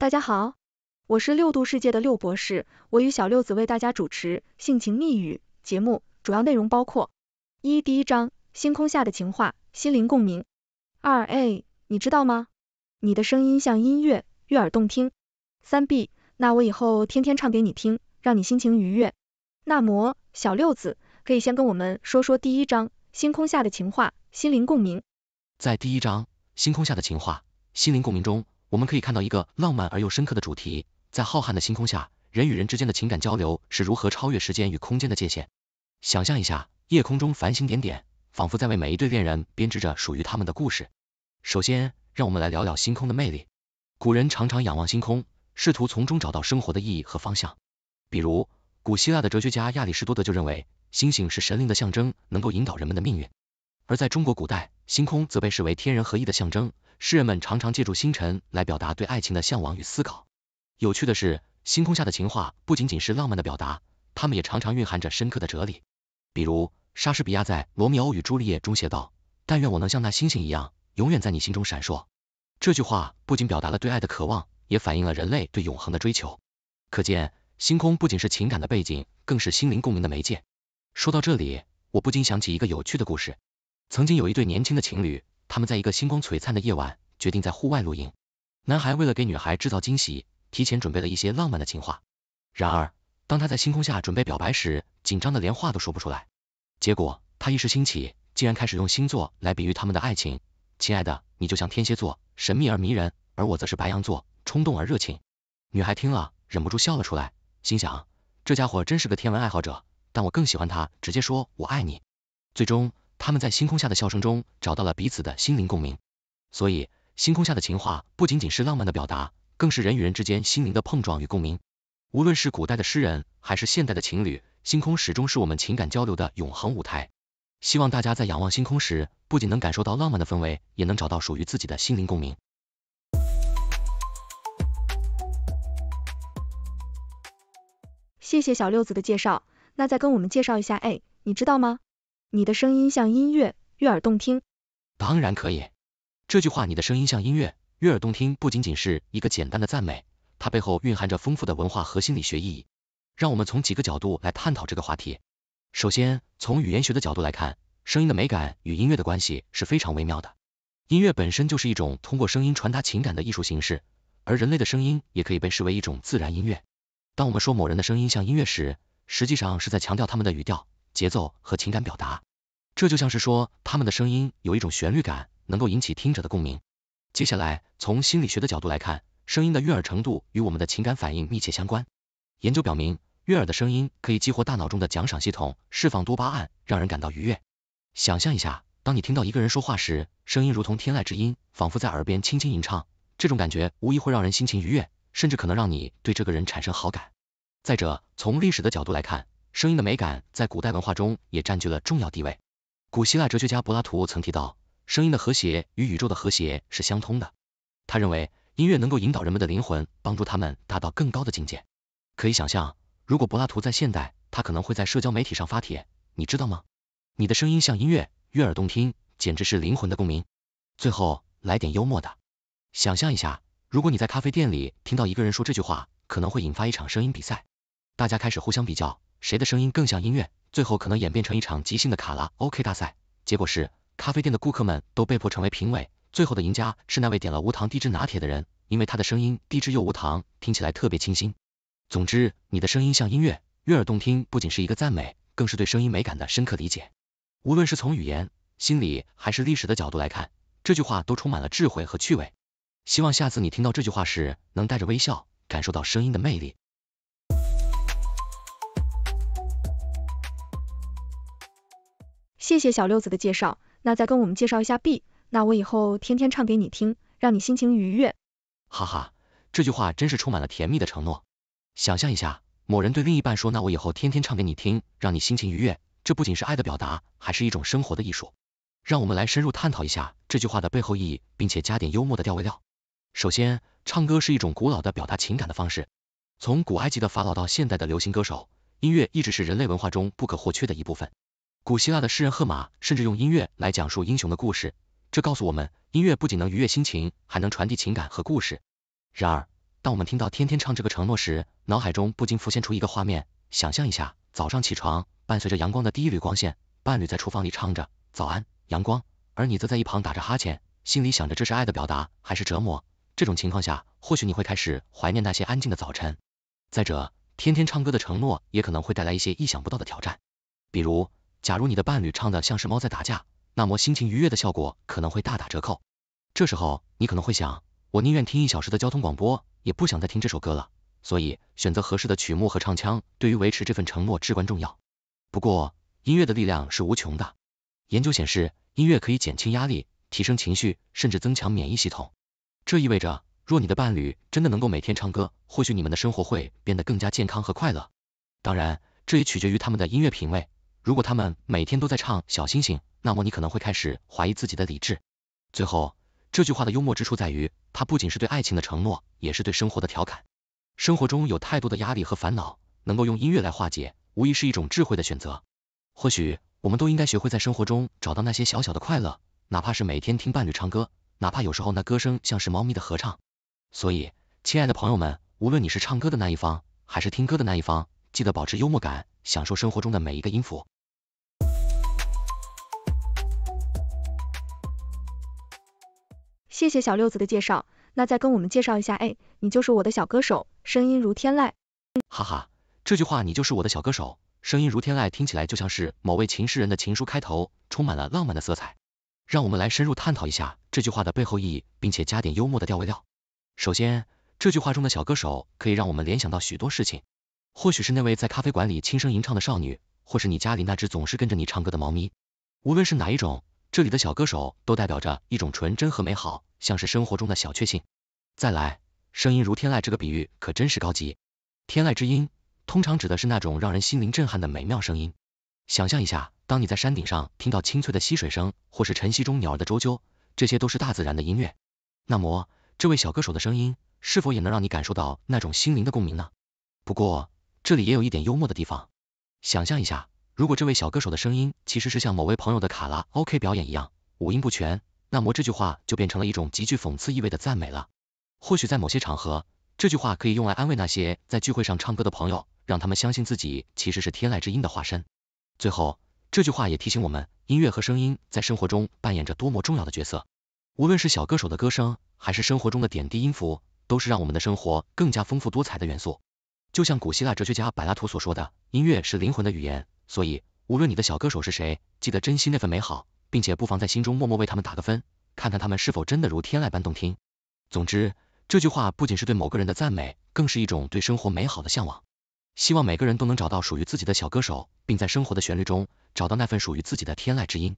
大家好，我是六度世界的六博士，我与小六子为大家主持《性情密语》节目，主要内容包括一、第一章《星空下的情话，心灵共鸣》；二、a，你知道吗？你的声音像音乐，悦耳动听；三、b，那我以后天天唱给你听，让你心情愉悦。那么，小六子可以先跟我们说说第一章《星空下的情话，心灵共鸣》。在第一章《星空下的情话，心灵共鸣》中。我们可以看到一个浪漫而又深刻的主题，在浩瀚的星空下，人与人之间的情感交流是如何超越时间与空间的界限。想象一下，夜空中繁星点点，仿佛在为每一对恋人编织着属于他们的故事。首先，让我们来聊聊星空的魅力。古人常常仰望星空，试图从中找到生活的意义和方向。比如，古希腊的哲学家亚里士多德就认为，星星是神灵的象征，能够引导人们的命运。而在中国古代，星空则被视为天人合一的象征，诗人们常常借助星辰来表达对爱情的向往与思考。有趣的是，星空下的情话不仅仅是浪漫的表达，它们也常常蕴含着深刻的哲理。比如，莎士比亚在《罗密欧与朱丽叶》中写道：“但愿我能像那星星一样，永远在你心中闪烁。”这句话不仅表达了对爱的渴望，也反映了人类对永恒的追求。可见，星空不仅是情感的背景，更是心灵共鸣的媒介。说到这里，我不禁想起一个有趣的故事。曾经有一对年轻的情侣，他们在一个星光璀璨的夜晚，决定在户外露营。男孩为了给女孩制造惊喜，提前准备了一些浪漫的情话。然而，当他在星空下准备表白时，紧张的连话都说不出来。结果，他一时兴起，竟然开始用星座来比喻他们的爱情。亲爱的，你就像天蝎座，神秘而迷人，而我则是白羊座，冲动而热情。女孩听了，忍不住笑了出来，心想，这家伙真是个天文爱好者，但我更喜欢他直接说我爱你。最终。他们在星空下的笑声中找到了彼此的心灵共鸣，所以星空下的情话不仅仅是浪漫的表达，更是人与人之间心灵的碰撞与共鸣。无论是古代的诗人还是现代的情侣，星空始终是我们情感交流的永恒舞台。希望大家在仰望星空时，不仅能感受到浪漫的氛围，也能找到属于自己的心灵共鸣。谢谢小六子的介绍，那再跟我们介绍一下，哎，你知道吗？你的声音像音乐，悦耳动听。当然可以。这句话，你的声音像音乐，悦耳动听，不仅仅是一个简单的赞美，它背后蕴含着丰富的文化和心理学意义。让我们从几个角度来探讨这个话题。首先，从语言学的角度来看，声音的美感与音乐的关系是非常微妙的。音乐本身就是一种通过声音传达情感的艺术形式，而人类的声音也可以被视为一种自然音乐。当我们说某人的声音像音乐时，实际上是在强调他们的语调。节奏和情感表达，这就像是说他们的声音有一种旋律感，能够引起听者的共鸣。接下来，从心理学的角度来看，声音的悦耳程度与我们的情感反应密切相关。研究表明，悦耳的声音可以激活大脑中的奖赏系统，释放多巴胺，让人感到愉悦。想象一下，当你听到一个人说话时，声音如同天籁之音，仿佛在耳边轻轻吟唱，这种感觉无疑会让人心情愉悦，甚至可能让你对这个人产生好感。再者，从历史的角度来看，声音的美感在古代文化中也占据了重要地位。古希腊哲学家柏拉图曾提到，声音的和谐与宇宙的和谐是相通的。他认为音乐能够引导人们的灵魂，帮助他们达到更高的境界。可以想象，如果柏拉图在现代，他可能会在社交媒体上发帖，你知道吗？你的声音像音乐，悦耳动听，简直是灵魂的共鸣。最后来点幽默的，想象一下，如果你在咖啡店里听到一个人说这句话，可能会引发一场声音比赛，大家开始互相比较。谁的声音更像音乐？最后可能演变成一场即兴的卡拉 OK 大赛，结果是咖啡店的顾客们都被迫成为评委，最后的赢家是那位点了无糖低脂拿铁的人，因为他的声音低脂又无糖，听起来特别清新。总之，你的声音像音乐，悦耳动听，不仅是一个赞美，更是对声音美感的深刻理解。无论是从语言、心理还是历史的角度来看，这句话都充满了智慧和趣味。希望下次你听到这句话时，能带着微笑，感受到声音的魅力。谢谢小六子的介绍，那再跟我们介绍一下 B，那我以后天天唱给你听，让你心情愉悦。哈哈，这句话真是充满了甜蜜的承诺。想象一下，某人对另一半说，那我以后天天唱给你听，让你心情愉悦，这不仅是爱的表达，还是一种生活的艺术。让我们来深入探讨一下这句话的背后意义，并且加点幽默的调味料。首先，唱歌是一种古老的表达情感的方式，从古埃及的法老到现代的流行歌手，音乐一直是人类文化中不可或缺的一部分。古希腊的诗人赫马甚至用音乐来讲述英雄的故事，这告诉我们，音乐不仅能愉悦心情，还能传递情感和故事。然而，当我们听到天天唱这个承诺时，脑海中不禁浮现出一个画面：想象一下，早上起床，伴随着阳光的第一缕光线，伴侣在厨房里唱着“早安，阳光”，而你则在一旁打着哈欠，心里想着这是爱的表达还是折磨。这种情况下，或许你会开始怀念那些安静的早晨。再者，天天唱歌的承诺也可能会带来一些意想不到的挑战，比如。假如你的伴侣唱的像是猫在打架，那么心情愉悦的效果可能会大打折扣。这时候你可能会想，我宁愿听一小时的交通广播，也不想再听这首歌了。所以选择合适的曲目和唱腔，对于维持这份承诺至关重要。不过音乐的力量是无穷的，研究显示音乐可以减轻压力、提升情绪，甚至增强免疫系统。这意味着若你的伴侣真的能够每天唱歌，或许你们的生活会变得更加健康和快乐。当然，这也取决于他们的音乐品味。如果他们每天都在唱小星星，那么你可能会开始怀疑自己的理智。最后，这句话的幽默之处在于，它不仅是对爱情的承诺，也是对生活的调侃。生活中有太多的压力和烦恼，能够用音乐来化解，无疑是一种智慧的选择。或许我们都应该学会在生活中找到那些小小的快乐，哪怕是每天听伴侣唱歌，哪怕有时候那歌声像是猫咪的合唱。所以，亲爱的朋友们，无论你是唱歌的那一方，还是听歌的那一方，记得保持幽默感，享受生活中的每一个音符。谢谢小六子的介绍，那再跟我们介绍一下，哎，你就是我的小歌手，声音如天籁，哈哈，这句话你就是我的小歌手，声音如天籁，听起来就像是某位琴诗人的情书开头，充满了浪漫的色彩。让我们来深入探讨一下这句话的背后意义，并且加点幽默的调味料。首先，这句话中的小歌手可以让我们联想到许多事情，或许是那位在咖啡馆里轻声吟唱的少女，或是你家里那只总是跟着你唱歌的猫咪，无论是哪一种。这里的小歌手都代表着一种纯真和美好，像是生活中的小确幸。再来，声音如天籁这个比喻可真是高级。天籁之音，通常指的是那种让人心灵震撼的美妙声音。想象一下，当你在山顶上听到清脆的溪水声，或是晨曦中鸟儿的啾啾，这些都是大自然的音乐。那么，这位小歌手的声音，是否也能让你感受到那种心灵的共鸣呢？不过，这里也有一点幽默的地方。想象一下。如果这位小歌手的声音其实是像某位朋友的卡拉 OK 表演一样五音不全，那么这句话就变成了一种极具讽刺意味的赞美了。或许在某些场合，这句话可以用来安慰那些在聚会上唱歌的朋友，让他们相信自己其实是天籁之音的化身。最后，这句话也提醒我们，音乐和声音在生活中扮演着多么重要的角色。无论是小歌手的歌声，还是生活中的点滴音符，都是让我们的生活更加丰富多彩的元素。就像古希腊哲学家柏拉图所说的，音乐是灵魂的语言。所以，无论你的小歌手是谁，记得珍惜那份美好，并且不妨在心中默默为他们打个分，看看他们是否真的如天籁般动听。总之，这句话不仅是对某个人的赞美，更是一种对生活美好的向往。希望每个人都能找到属于自己的小歌手，并在生活的旋律中找到那份属于自己的天籁之音。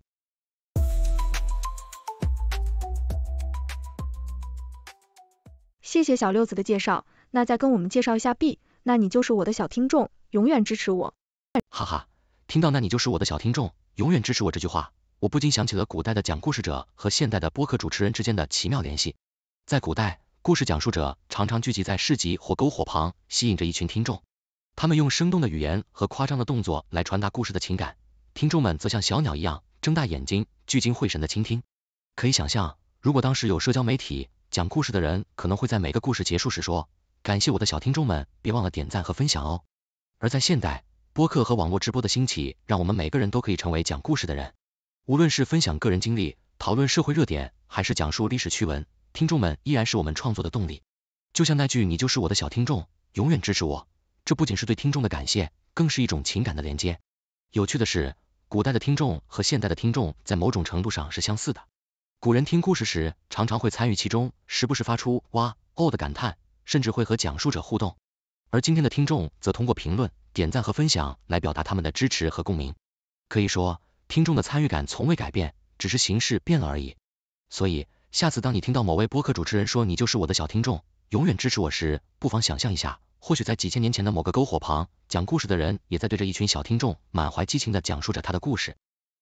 谢谢小六子的介绍，那再跟我们介绍一下 B，那你就是我的小听众，永远支持我。哈哈。听到那你就是我的小听众，永远支持我这句话，我不禁想起了古代的讲故事者和现代的播客主持人之间的奇妙联系。在古代，故事讲述者常常聚集在市集或篝火旁，吸引着一群听众。他们用生动的语言和夸张的动作来传达故事的情感，听众们则像小鸟一样睁大眼睛，聚精会神的倾听。可以想象，如果当时有社交媒体，讲故事的人可能会在每个故事结束时说：“感谢我的小听众们，别忘了点赞和分享哦。”而在现代，播客和网络直播的兴起，让我们每个人都可以成为讲故事的人。无论是分享个人经历、讨论社会热点，还是讲述历史趣闻，听众们依然是我们创作的动力。就像那句“你就是我的小听众，永远支持我”，这不仅是对听众的感谢，更是一种情感的连接。有趣的是，古代的听众和现代的听众在某种程度上是相似的。古人听故事时，常常会参与其中，时不时发出“哇哦”的感叹，甚至会和讲述者互动。而今天的听众则通过评论。点赞和分享来表达他们的支持和共鸣，可以说听众的参与感从未改变，只是形式变了而已。所以，下次当你听到某位播客主持人说你就是我的小听众，永远支持我时，不妨想象一下，或许在几千年前的某个篝火旁，讲故事的人也在对着一群小听众满怀激情地讲述着他的故事。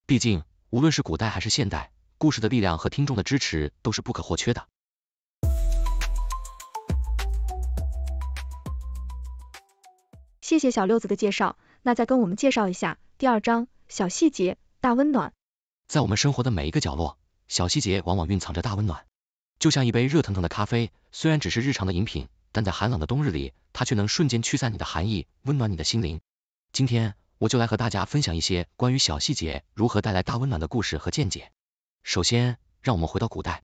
毕竟，无论是古代还是现代，故事的力量和听众的支持都是不可或缺的。谢谢小六子的介绍，那再跟我们介绍一下第二章小细节大温暖。在我们生活的每一个角落，小细节往往蕴藏着大温暖。就像一杯热腾腾的咖啡，虽然只是日常的饮品，但在寒冷的冬日里，它却能瞬间驱散你的寒意，温暖你的心灵。今天我就来和大家分享一些关于小细节如何带来大温暖的故事和见解。首先，让我们回到古代，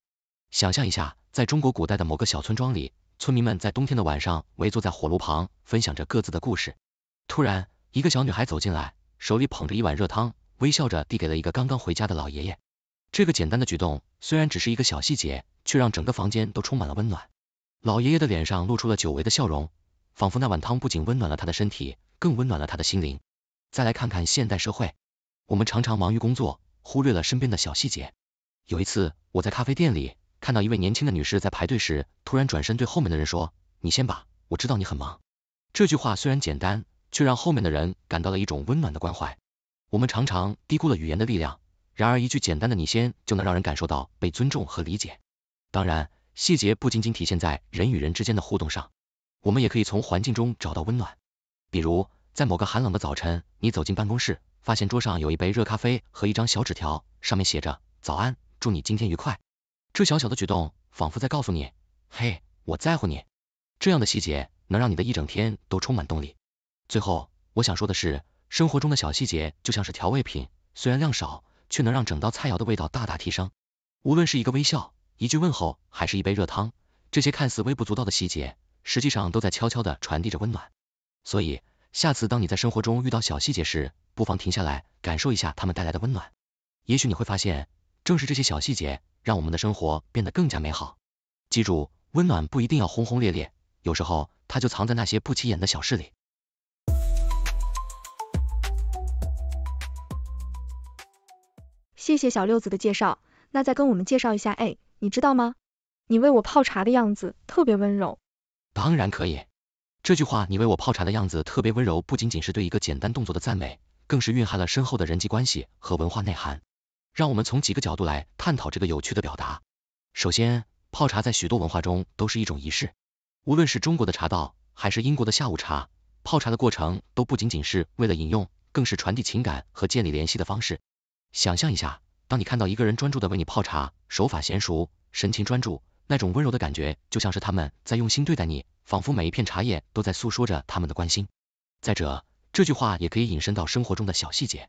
想象一下，在中国古代的某个小村庄里。村民们在冬天的晚上围坐在火炉旁，分享着各自的故事。突然，一个小女孩走进来，手里捧着一碗热汤，微笑着递给了一个刚刚回家的老爷爷。这个简单的举动，虽然只是一个小细节，却让整个房间都充满了温暖。老爷爷的脸上露出了久违的笑容，仿佛那碗汤不仅温暖了他的身体，更温暖了他的心灵。再来看看现代社会，我们常常忙于工作，忽略了身边的小细节。有一次，我在咖啡店里。看到一位年轻的女士在排队时，突然转身对后面的人说：“你先吧，我知道你很忙。”这句话虽然简单，却让后面的人感到了一种温暖的关怀。我们常常低估了语言的力量，然而一句简单的“你先”就能让人感受到被尊重和理解。当然，细节不仅仅体现在人与人之间的互动上，我们也可以从环境中找到温暖。比如，在某个寒冷的早晨，你走进办公室，发现桌上有一杯热咖啡和一张小纸条，上面写着：“早安，祝你今天愉快。”这小小的举动，仿佛在告诉你，嘿，我在乎你。这样的细节能让你的一整天都充满动力。最后，我想说的是，生活中的小细节就像是调味品，虽然量少，却能让整道菜肴的味道大大提升。无论是一个微笑、一句问候，还是一杯热汤，这些看似微不足道的细节，实际上都在悄悄地传递着温暖。所以，下次当你在生活中遇到小细节时，不妨停下来感受一下它们带来的温暖。也许你会发现，正是这些小细节。让我们的生活变得更加美好。记住，温暖不一定要轰轰烈烈，有时候它就藏在那些不起眼的小事里。谢谢小六子的介绍，那再跟我们介绍一下。哎，你知道吗？你为我泡茶的样子特别温柔。当然可以。这句话“你为我泡茶的样子特别温柔”不仅仅是对一个简单动作的赞美，更是蕴含了深厚的人际关系和文化内涵。让我们从几个角度来探讨这个有趣的表达。首先，泡茶在许多文化中都是一种仪式，无论是中国的茶道还是英国的下午茶，泡茶的过程都不仅仅是为了饮用，更是传递情感和建立联系的方式。想象一下，当你看到一个人专注的为你泡茶，手法娴熟，神情专注，那种温柔的感觉就像是他们在用心对待你，仿佛每一片茶叶都在诉说着他们的关心。再者，这句话也可以引申到生活中的小细节。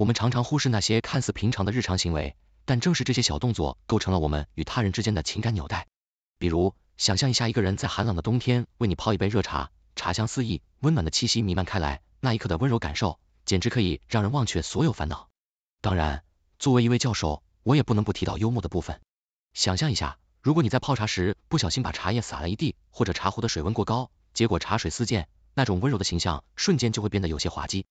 我们常常忽视那些看似平常的日常行为，但正是这些小动作构成了我们与他人之间的情感纽带。比如，想象一下一个人在寒冷的冬天为你泡一杯热茶，茶香四溢，温暖的气息弥漫开来，那一刻的温柔感受，简直可以让人忘却所有烦恼。当然，作为一位教授，我也不能不提到幽默的部分。想象一下，如果你在泡茶时不小心把茶叶洒了一地，或者茶壶的水温过高，结果茶水四溅，那种温柔的形象瞬间就会变得有些滑稽。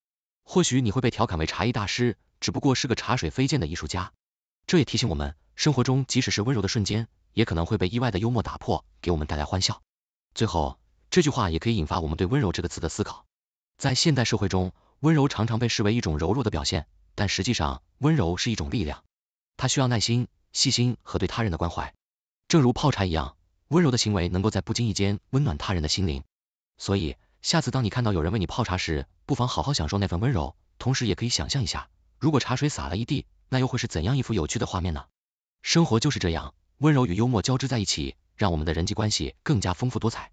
或许你会被调侃为茶艺大师，只不过是个茶水飞溅的艺术家。这也提醒我们，生活中即使是温柔的瞬间，也可能会被意外的幽默打破，给我们带来欢笑。最后，这句话也可以引发我们对温柔这个词的思考。在现代社会中，温柔常常被视为一种柔弱的表现，但实际上，温柔是一种力量。它需要耐心、细心和对他人的关怀。正如泡茶一样，温柔的行为能够在不经意间温暖他人的心灵。所以，下次当你看到有人为你泡茶时，不妨好好享受那份温柔，同时也可以想象一下，如果茶水洒了一地，那又会是怎样一幅有趣的画面呢？生活就是这样，温柔与幽默交织在一起，让我们的人际关系更加丰富多彩。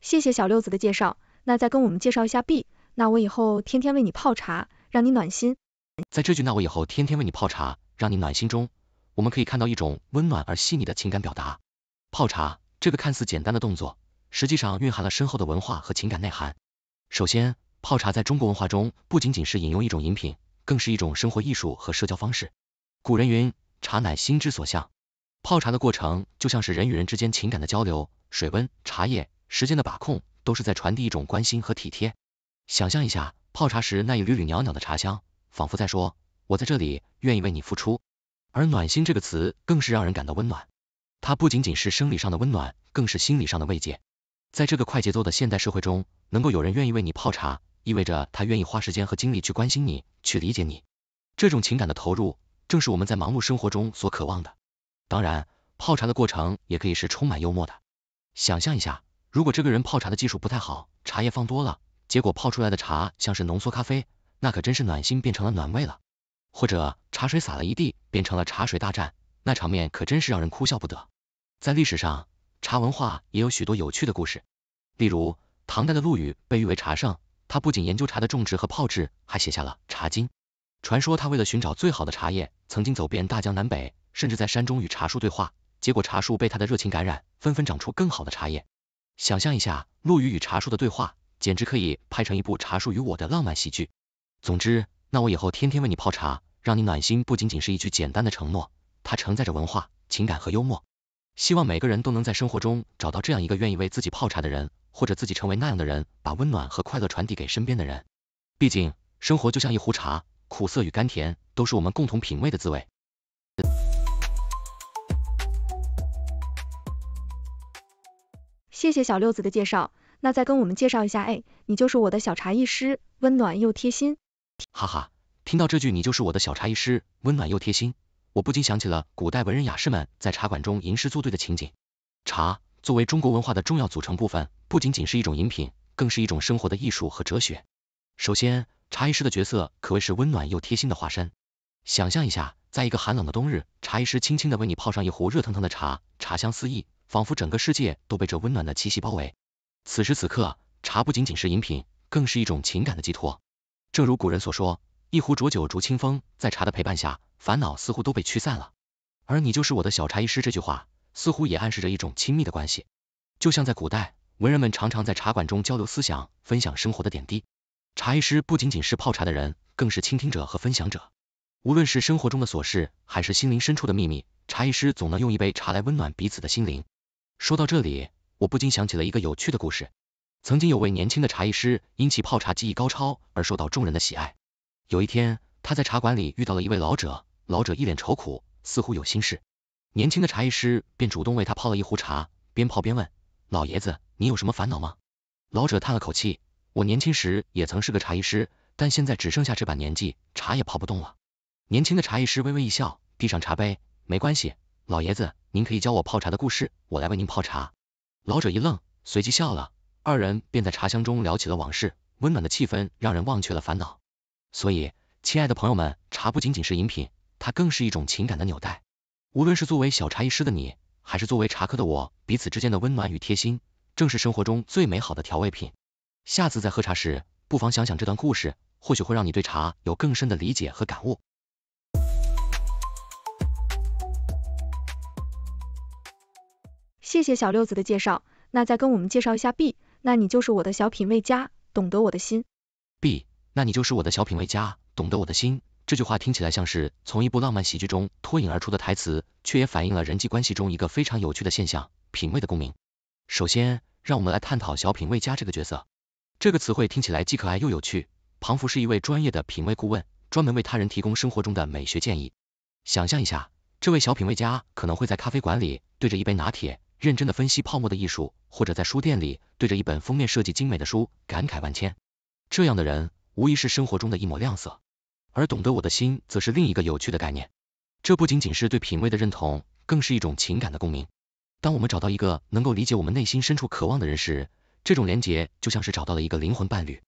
谢谢小六子的介绍，那再跟我们介绍一下 B，那我以后天天为你泡茶，让你暖心。在这句那我以后天天为你泡茶，让你暖心中。我们可以看到一种温暖而细腻的情感表达。泡茶这个看似简单的动作，实际上蕴含了深厚的文化和情感内涵。首先，泡茶在中国文化中不仅仅是饮用一种饮品，更是一种生活艺术和社交方式。古人云，茶乃心之所向。泡茶的过程就像是人与人之间情感的交流，水温、茶叶、时间的把控，都是在传递一种关心和体贴。想象一下，泡茶时那一缕缕袅袅的茶香，仿佛在说，我在这里，愿意为你付出。而暖心这个词更是让人感到温暖，它不仅仅是生理上的温暖，更是心理上的慰藉。在这个快节奏的现代社会中，能够有人愿意为你泡茶，意味着他愿意花时间和精力去关心你，去理解你。这种情感的投入，正是我们在忙碌生活中所渴望的。当然，泡茶的过程也可以是充满幽默的。想象一下，如果这个人泡茶的技术不太好，茶叶放多了，结果泡出来的茶像是浓缩咖啡，那可真是暖心变成了暖胃了。或者茶水洒了一地，变成了茶水大战，那场面可真是让人哭笑不得。在历史上，茶文化也有许多有趣的故事，例如唐代的陆羽被誉为茶圣，他不仅研究茶的种植和泡制，还写下了《茶经》。传说他为了寻找最好的茶叶，曾经走遍大江南北，甚至在山中与茶树对话，结果茶树被他的热情感染，纷纷长出更好的茶叶。想象一下陆羽与茶树的对话，简直可以拍成一部《茶树与我》的浪漫喜剧。总之，那我以后天天为你泡茶。让你暖心不仅仅是一句简单的承诺，它承载着文化、情感和幽默。希望每个人都能在生活中找到这样一个愿意为自己泡茶的人，或者自己成为那样的人，把温暖和快乐传递给身边的人。毕竟，生活就像一壶茶，苦涩与甘甜都是我们共同品味的滋味。谢谢小六子的介绍，那再跟我们介绍一下，哎，你就是我的小茶艺师，温暖又贴心。哈哈。听到这句“你就是我的小茶艺师”，温暖又贴心，我不禁想起了古代文人雅士们在茶馆中吟诗作对的情景。茶作为中国文化的重要组成部分，不仅仅是一种饮品，更是一种生活的艺术和哲学。首先，茶艺师的角色可谓是温暖又贴心的化身。想象一下，在一个寒冷的冬日，茶艺师轻轻的为你泡上一壶热腾腾的茶，茶香四溢，仿佛整个世界都被这温暖的气息包围。此时此刻，茶不仅仅是饮品，更是一种情感的寄托。正如古人所说。一壶浊酒逐清风，在茶的陪伴下，烦恼似乎都被驱散了。而你就是我的小茶艺师，这句话似乎也暗示着一种亲密的关系。就像在古代，文人们常常在茶馆中交流思想，分享生活的点滴。茶艺师不仅仅是泡茶的人，更是倾听者和分享者。无论是生活中的琐事，还是心灵深处的秘密，茶艺师总能用一杯茶来温暖彼此的心灵。说到这里，我不禁想起了一个有趣的故事。曾经有位年轻的茶艺师，因其泡茶技艺高超而受到众人的喜爱。有一天，他在茶馆里遇到了一位老者，老者一脸愁苦，似乎有心事。年轻的茶艺师便主动为他泡了一壶茶，边泡边问老爷子，你有什么烦恼吗？老者叹了口气，我年轻时也曾是个茶艺师，但现在只剩下这把年纪，茶也泡不动了。年轻的茶艺师微微一笑，递上茶杯，没关系，老爷子，您可以教我泡茶的故事，我来为您泡茶。老者一愣，随即笑了，二人便在茶香中聊起了往事，温暖的气氛让人忘却了烦恼。所以，亲爱的朋友们，茶不仅仅是饮品，它更是一种情感的纽带。无论是作为小茶艺师的你，还是作为茶客的我，彼此之间的温暖与贴心，正是生活中最美好的调味品。下次在喝茶时，不妨想想这段故事，或许会让你对茶有更深的理解和感悟。谢谢小六子的介绍，那再跟我们介绍一下 B，那你就是我的小品味家，懂得我的心。B。那你就是我的小品味家，懂得我的心。这句话听起来像是从一部浪漫喜剧中脱颖而出的台词，却也反映了人际关系中一个非常有趣的现象——品味的共鸣。首先，让我们来探讨“小品味家”这个角色。这个词汇听起来既可爱又有趣。庞福是一位专业的品味顾问，专门为他人提供生活中的美学建议。想象一下，这位小品味家可能会在咖啡馆里对着一杯拿铁，认真的分析泡沫的艺术，或者在书店里对着一本封面设计精美的书，感慨万千。这样的人。无疑是生活中的一抹亮色，而懂得我的心，则是另一个有趣的概念。这不仅仅是对品味的认同，更是一种情感的共鸣。当我们找到一个能够理解我们内心深处渴望的人时，这种连结就像是找到了一个灵魂伴侣。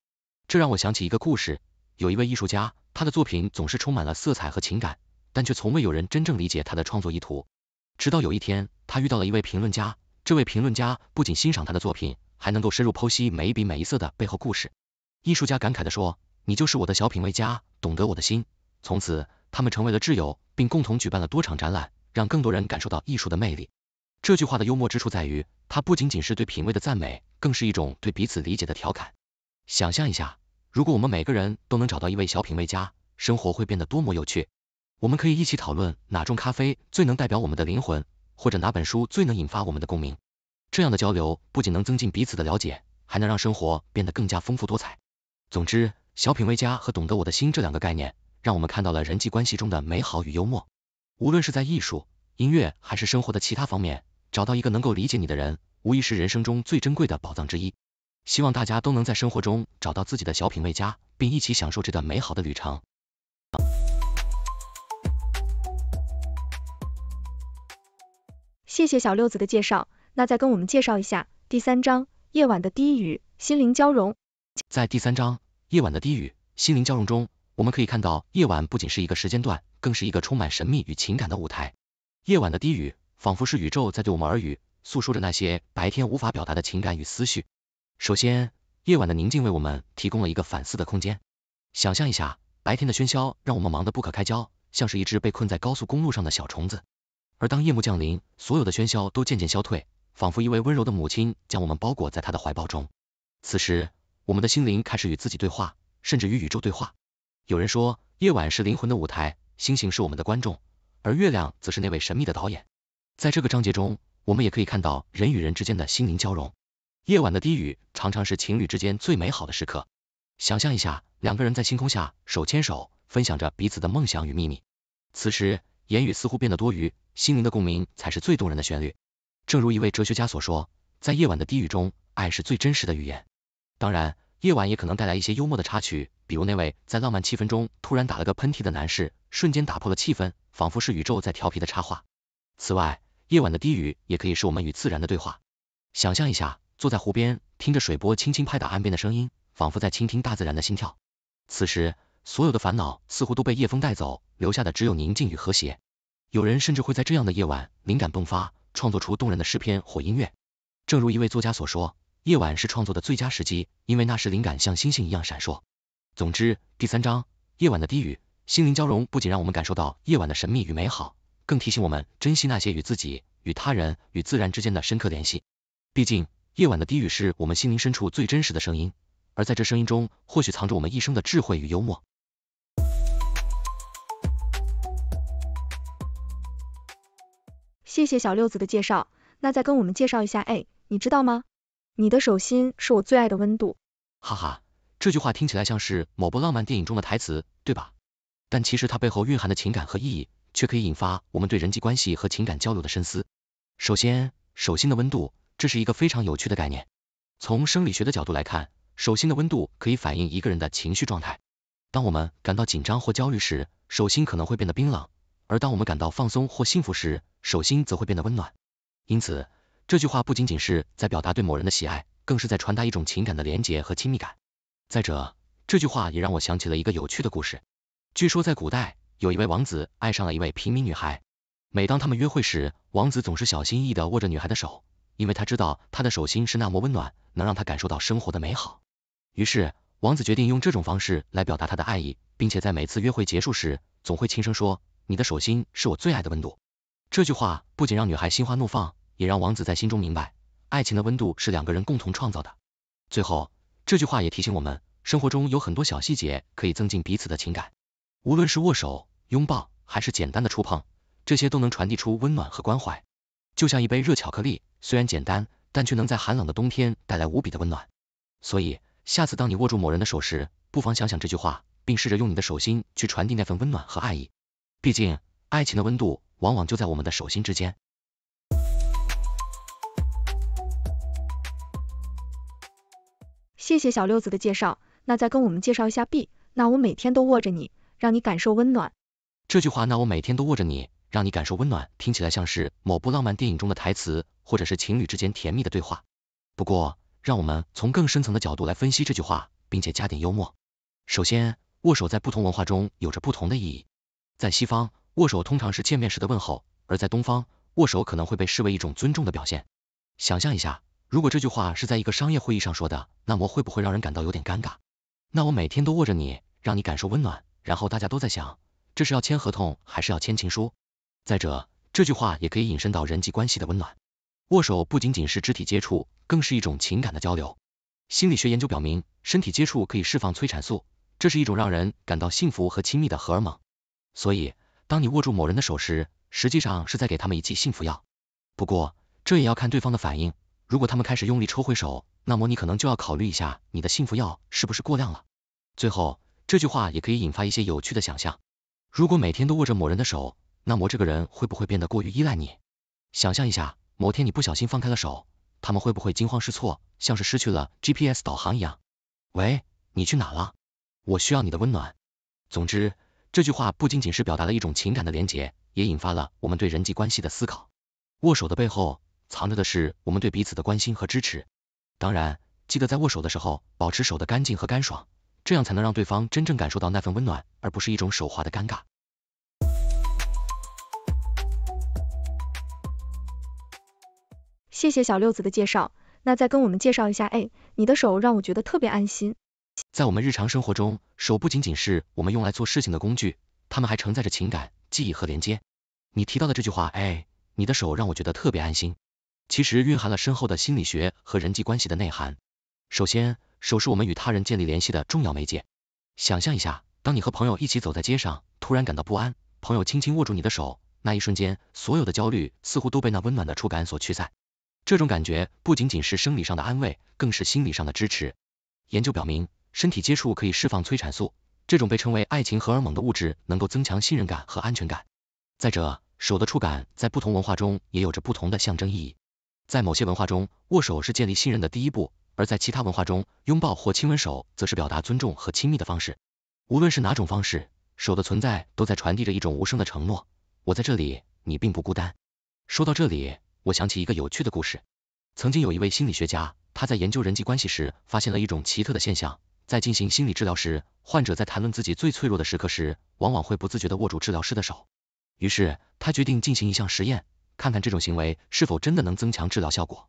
这让我想起一个故事：有一位艺术家，他的作品总是充满了色彩和情感，但却从未有人真正理解他的创作意图。直到有一天，他遇到了一位评论家，这位评论家不仅欣赏他的作品，还能够深入剖析每一笔每一色的背后故事。艺术家感慨的说，你就是我的小品味家，懂得我的心。从此，他们成为了挚友，并共同举办了多场展览，让更多人感受到艺术的魅力。这句话的幽默之处在于，它不仅仅是对品味的赞美，更是一种对彼此理解的调侃。想象一下，如果我们每个人都能找到一位小品味家，生活会变得多么有趣！我们可以一起讨论哪种咖啡最能代表我们的灵魂，或者哪本书最能引发我们的共鸣。这样的交流不仅能增进彼此的了解，还能让生活变得更加丰富多彩。总之，小品味家和懂得我的心这两个概念，让我们看到了人际关系中的美好与幽默。无论是在艺术、音乐，还是生活的其他方面，找到一个能够理解你的人，无疑是人生中最珍贵的宝藏之一。希望大家都能在生活中找到自己的小品味家，并一起享受这段美好的旅程。谢谢小六子的介绍，那再跟我们介绍一下第三章《夜晚的低语：心灵交融》。在第三章《夜晚的低语，心灵交融》中，我们可以看到夜晚不仅是一个时间段，更是一个充满神秘与情感的舞台。夜晚的低语，仿佛是宇宙在对我们耳语，诉说着那些白天无法表达的情感与思绪。首先，夜晚的宁静为我们提供了一个反思的空间。想象一下，白天的喧嚣让我们忙得不可开交，像是一只被困在高速公路上的小虫子。而当夜幕降临，所有的喧嚣都渐渐消退，仿佛一位温柔的母亲将我们包裹在她的怀抱中。此时，我们的心灵开始与自己对话，甚至与宇宙对话。有人说，夜晚是灵魂的舞台，星星是我们的观众，而月亮则是那位神秘的导演。在这个章节中，我们也可以看到人与人之间的心灵交融。夜晚的低语常常是情侣之间最美好的时刻。想象一下，两个人在星空下手牵手，分享着彼此的梦想与秘密。此时，言语似乎变得多余，心灵的共鸣才是最动人的旋律。正如一位哲学家所说，在夜晚的低语中，爱是最真实的语言。当然，夜晚也可能带来一些幽默的插曲，比如那位在浪漫气氛中突然打了个喷嚏的男士，瞬间打破了气氛，仿佛是宇宙在调皮的插话。此外，夜晚的低语也可以是我们与自然的对话。想象一下，坐在湖边，听着水波轻轻拍打岸边的声音，仿佛在倾听大自然的心跳。此时，所有的烦恼似乎都被夜风带走，留下的只有宁静与和谐。有人甚至会在这样的夜晚灵感迸发，创作出动人的诗篇或音乐。正如一位作家所说。夜晚是创作的最佳时机，因为那时灵感像星星一样闪烁。总之，第三章夜晚的低语，心灵交融不仅让我们感受到夜晚的神秘与美好，更提醒我们珍惜那些与自己、与他人、与自然之间的深刻联系。毕竟，夜晚的低语是我们心灵深处最真实的声音，而在这声音中，或许藏着我们一生的智慧与幽默。谢谢小六子的介绍，那再跟我们介绍一下，哎，你知道吗？你的手心是我最爱的温度。哈哈，这句话听起来像是某部浪漫电影中的台词，对吧？但其实它背后蕴含的情感和意义，却可以引发我们对人际关系和情感交流的深思。首先，手心的温度，这是一个非常有趣的概念。从生理学的角度来看，手心的温度可以反映一个人的情绪状态。当我们感到紧张或焦虑时，手心可能会变得冰冷；而当我们感到放松或幸福时，手心则会变得温暖。因此，这句话不仅仅是在表达对某人的喜爱，更是在传达一种情感的连结和亲密感。再者，这句话也让我想起了一个有趣的故事。据说在古代，有一位王子爱上了一位平民女孩。每当他们约会时，王子总是小心翼翼的握着女孩的手，因为他知道她的手心是那么温暖，能让他感受到生活的美好。于是，王子决定用这种方式来表达他的爱意，并且在每次约会结束时，总会轻声说：“你的手心是我最爱的温度。”这句话不仅让女孩心花怒放。也让王子在心中明白，爱情的温度是两个人共同创造的。最后这句话也提醒我们，生活中有很多小细节可以增进彼此的情感，无论是握手、拥抱，还是简单的触碰，这些都能传递出温暖和关怀。就像一杯热巧克力，虽然简单，但却能在寒冷的冬天带来无比的温暖。所以，下次当你握住某人的手时，不妨想想这句话，并试着用你的手心去传递那份温暖和爱意。毕竟，爱情的温度往往就在我们的手心之间。谢谢小六子的介绍，那再跟我们介绍一下 B。那我每天都握着你，让你感受温暖。这句话，那我每天都握着你，让你感受温暖，听起来像是某部浪漫电影中的台词，或者是情侣之间甜蜜的对话。不过，让我们从更深层的角度来分析这句话，并且加点幽默。首先，握手在不同文化中有着不同的意义。在西方，握手通常是见面时的问候；而在东方，握手可能会被视为一种尊重的表现。想象一下。如果这句话是在一个商业会议上说的，那么会不会让人感到有点尴尬？那我每天都握着你，让你感受温暖，然后大家都在想，这是要签合同还是要签情书？再者，这句话也可以引申到人际关系的温暖。握手不仅仅是肢体接触，更是一种情感的交流。心理学研究表明，身体接触可以释放催产素，这是一种让人感到幸福和亲密的荷尔蒙。所以，当你握住某人的手时，实际上是在给他们一剂幸福药。不过，这也要看对方的反应。如果他们开始用力抽回手，那么你可能就要考虑一下你的幸福药是不是过量了。最后，这句话也可以引发一些有趣的想象：如果每天都握着某人的手，那么这个人会不会变得过于依赖你？想象一下，某天你不小心放开了手，他们会不会惊慌失措，像是失去了 GPS 导航一样？喂，你去哪了？我需要你的温暖。总之，这句话不仅仅是表达了一种情感的连结，也引发了我们对人际关系的思考。握手的背后。藏着的是我们对彼此的关心和支持。当然，记得在握手的时候保持手的干净和干爽，这样才能让对方真正感受到那份温暖，而不是一种手滑的尴尬。谢谢小六子的介绍，那再跟我们介绍一下。哎，你的手让我觉得特别安心。在我们日常生活中，手不仅仅是我们用来做事情的工具，它们还承载着情感、记忆和连接。你提到的这句话，哎，你的手让我觉得特别安心。其实蕴含了深厚的心理学和人际关系的内涵。首先，手是我们与他人建立联系的重要媒介。想象一下，当你和朋友一起走在街上，突然感到不安，朋友轻轻握住你的手，那一瞬间，所有的焦虑似乎都被那温暖的触感所驱散。这种感觉不仅仅是生理上的安慰，更是心理上的支持。研究表明，身体接触可以释放催产素，这种被称为爱情荷尔蒙的物质，能够增强信任感和安全感。再者，手的触感在不同文化中也有着不同的象征意义。在某些文化中，握手是建立信任的第一步；而在其他文化中，拥抱或亲吻手则是表达尊重和亲密的方式。无论是哪种方式，手的存在都在传递着一种无声的承诺：我在这里，你并不孤单。说到这里，我想起一个有趣的故事。曾经有一位心理学家，他在研究人际关系时，发现了一种奇特的现象：在进行心理治疗时，患者在谈论自己最脆弱的时刻时，往往会不自觉地握住治疗师的手。于是，他决定进行一项实验。看看这种行为是否真的能增强治疗效果。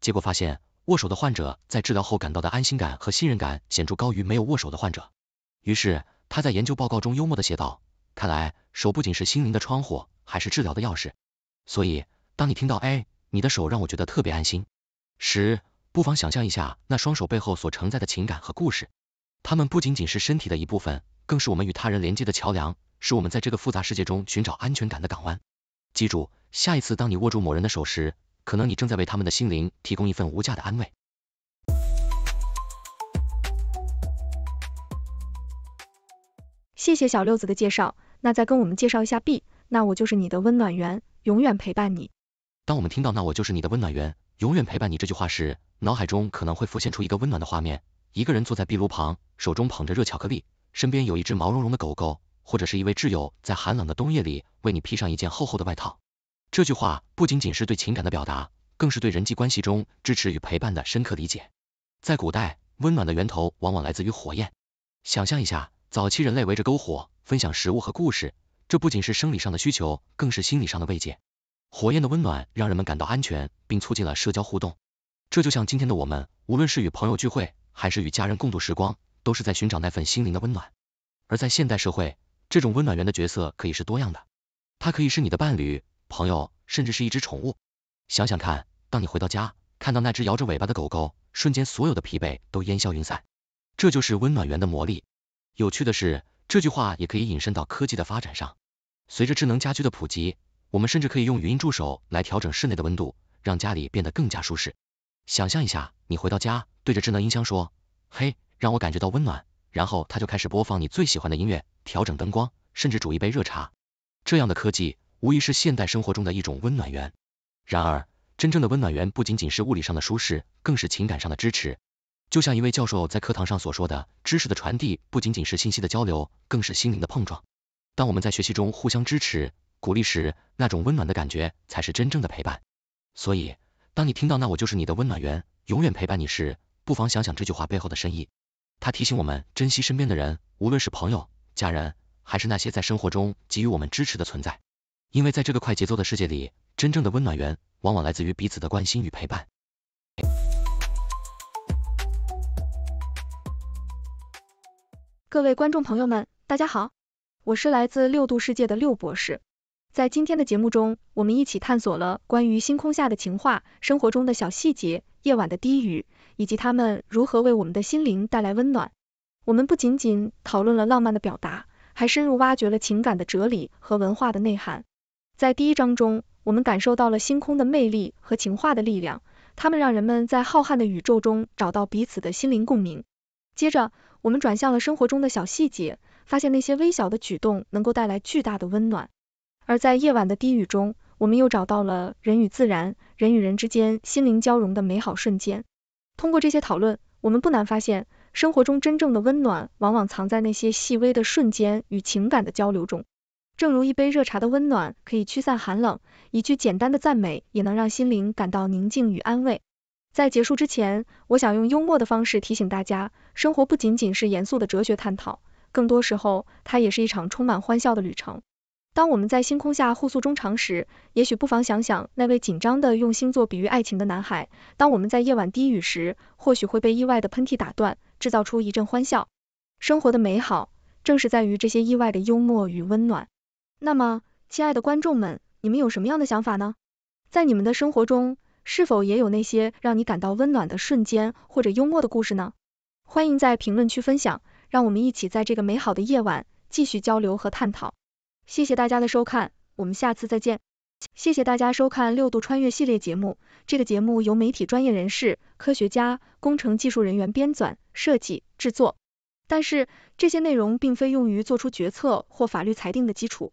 结果发现，握手的患者在治疗后感到的安心感和信任感显著高于没有握手的患者。于是他在研究报告中幽默的写道：“看来手不仅是心灵的窗户，还是治疗的钥匙。所以，当你听到哎，你的手让我觉得特别安心时，不妨想象一下那双手背后所承载的情感和故事。他们不仅仅是身体的一部分，更是我们与他人连接的桥梁，是我们在这个复杂世界中寻找安全感的港湾。记住。”下一次，当你握住某人的手时，可能你正在为他们的心灵提供一份无价的安慰。谢谢小六子的介绍，那再跟我们介绍一下 B。那我就是你的温暖源，永远陪伴你。当我们听到“那我就是你的温暖源，永远陪伴你”这句话时，脑海中可能会浮现出一个温暖的画面：一个人坐在壁炉旁，手中捧着热巧克力，身边有一只毛茸茸的狗狗，或者是一位挚友在寒冷的冬夜里为你披上一件厚厚的外套。这句话不仅仅是对情感的表达，更是对人际关系中支持与陪伴的深刻理解。在古代，温暖的源头往往来自于火焰。想象一下，早期人类围着篝火，分享食物和故事，这不仅是生理上的需求，更是心理上的慰藉。火焰的温暖让人们感到安全，并促进了社交互动。这就像今天的我们，无论是与朋友聚会，还是与家人共度时光，都是在寻找那份心灵的温暖。而在现代社会，这种温暖源的角色可以是多样的，它可以是你的伴侣。朋友，甚至是一只宠物，想想看，当你回到家，看到那只摇着尾巴的狗狗，瞬间所有的疲惫都烟消云散。这就是温暖源的魔力。有趣的是，这句话也可以引申到科技的发展上。随着智能家居的普及，我们甚至可以用语音助手来调整室内的温度，让家里变得更加舒适。想象一下，你回到家，对着智能音箱说：“嘿，让我感觉到温暖。”然后它就开始播放你最喜欢的音乐，调整灯光，甚至煮一杯热茶。这样的科技。无疑是现代生活中的一种温暖源。然而，真正的温暖源不仅仅是物理上的舒适，更是情感上的支持。就像一位教授在课堂上所说的，知识的传递不仅仅是信息的交流，更是心灵的碰撞。当我们在学习中互相支持、鼓励时，那种温暖的感觉才是真正的陪伴。所以，当你听到那我就是你的温暖源，永远陪伴你时，不妨想想这句话背后的深意。它提醒我们珍惜身边的人，无论是朋友、家人，还是那些在生活中给予我们支持的存在。因为在这个快节奏的世界里，真正的温暖源往往来自于彼此的关心与陪伴。各位观众朋友们，大家好，我是来自六度世界的六博士。在今天的节目中，我们一起探索了关于星空下的情话、生活中的小细节、夜晚的低语，以及他们如何为我们的心灵带来温暖。我们不仅仅讨论了浪漫的表达，还深入挖掘了情感的哲理和文化的内涵。在第一章中，我们感受到了星空的魅力和情话的力量，它们让人们在浩瀚的宇宙中找到彼此的心灵共鸣。接着，我们转向了生活中的小细节，发现那些微小的举动能够带来巨大的温暖。而在夜晚的低语中，我们又找到了人与自然、人与人之间心灵交融的美好瞬间。通过这些讨论，我们不难发现，生活中真正的温暖往往藏在那些细微的瞬间与情感的交流中。正如一杯热茶的温暖可以驱散寒冷，一句简单的赞美也能让心灵感到宁静与安慰。在结束之前，我想用幽默的方式提醒大家：生活不仅仅是严肃的哲学探讨，更多时候，它也是一场充满欢笑的旅程。当我们在星空下互诉衷肠时，也许不妨想想那位紧张的用星座比喻爱情的男孩；当我们在夜晚低语时，或许会被意外的喷嚏打断，制造出一阵欢笑。生活的美好，正是在于这些意外的幽默与温暖。那么，亲爱的观众们，你们有什么样的想法呢？在你们的生活中，是否也有那些让你感到温暖的瞬间或者幽默的故事呢？欢迎在评论区分享，让我们一起在这个美好的夜晚继续交流和探讨。谢谢大家的收看，我们下次再见。谢谢大家收看六度穿越系列节目，这个节目由媒体专业人士、科学家、工程技术人员编纂、设计、制作，但是这些内容并非用于做出决策或法律裁定的基础。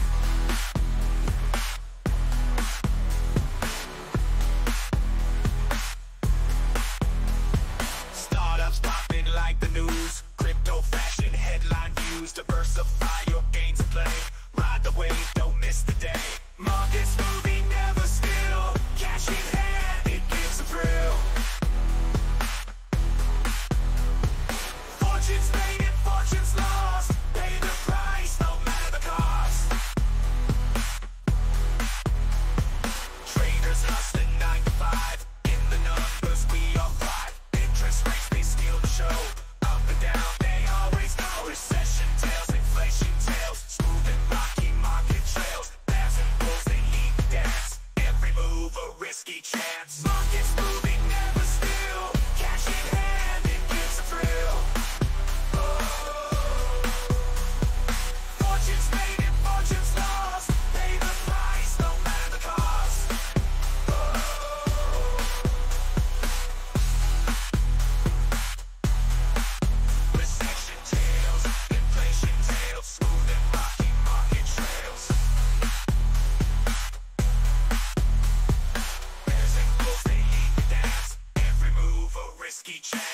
choose diversify your game to play check.